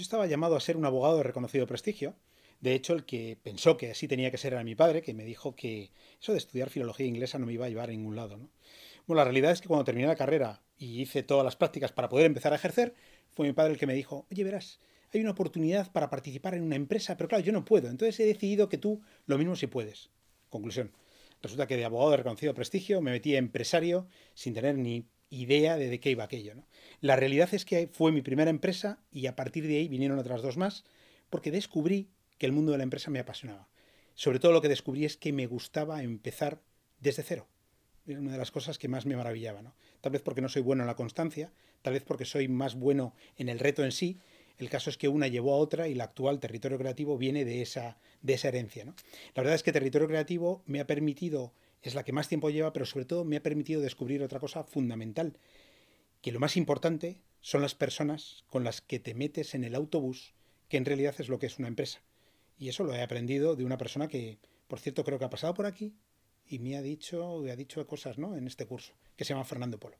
Yo estaba llamado a ser un abogado de reconocido prestigio. De hecho, el que pensó que así tenía que ser era mi padre, que me dijo que eso de estudiar filología inglesa no me iba a llevar a ningún lado. Bueno, la realidad es que cuando terminé la carrera y hice todas las prácticas para poder empezar a ejercer, fue mi padre el que me dijo, oye, verás, hay una oportunidad para participar en una empresa, pero claro, yo no puedo, entonces he decidido que tú lo mismo si puedes. Conclusión. Resulta que de abogado de reconocido prestigio me metí a empresario sin tener ni idea de de qué iba aquello. ¿no? La realidad es que fue mi primera empresa y a partir de ahí vinieron otras dos más porque descubrí que el mundo de la empresa me apasionaba. Sobre todo lo que descubrí es que me gustaba empezar desde cero. Era una de las cosas que más me maravillaba. ¿no? Tal vez porque no soy bueno en la constancia, tal vez porque soy más bueno en el reto en sí. El caso es que una llevó a otra y la actual territorio creativo viene de esa, de esa herencia. ¿no? La verdad es que territorio creativo me ha permitido es la que más tiempo lleva, pero sobre todo me ha permitido descubrir otra cosa fundamental, que lo más importante son las personas con las que te metes en el autobús, que en realidad es lo que es una empresa. Y eso lo he aprendido de una persona que, por cierto, creo que ha pasado por aquí y me ha dicho, me ha dicho cosas, ¿no? En este curso, que se llama Fernando Polo.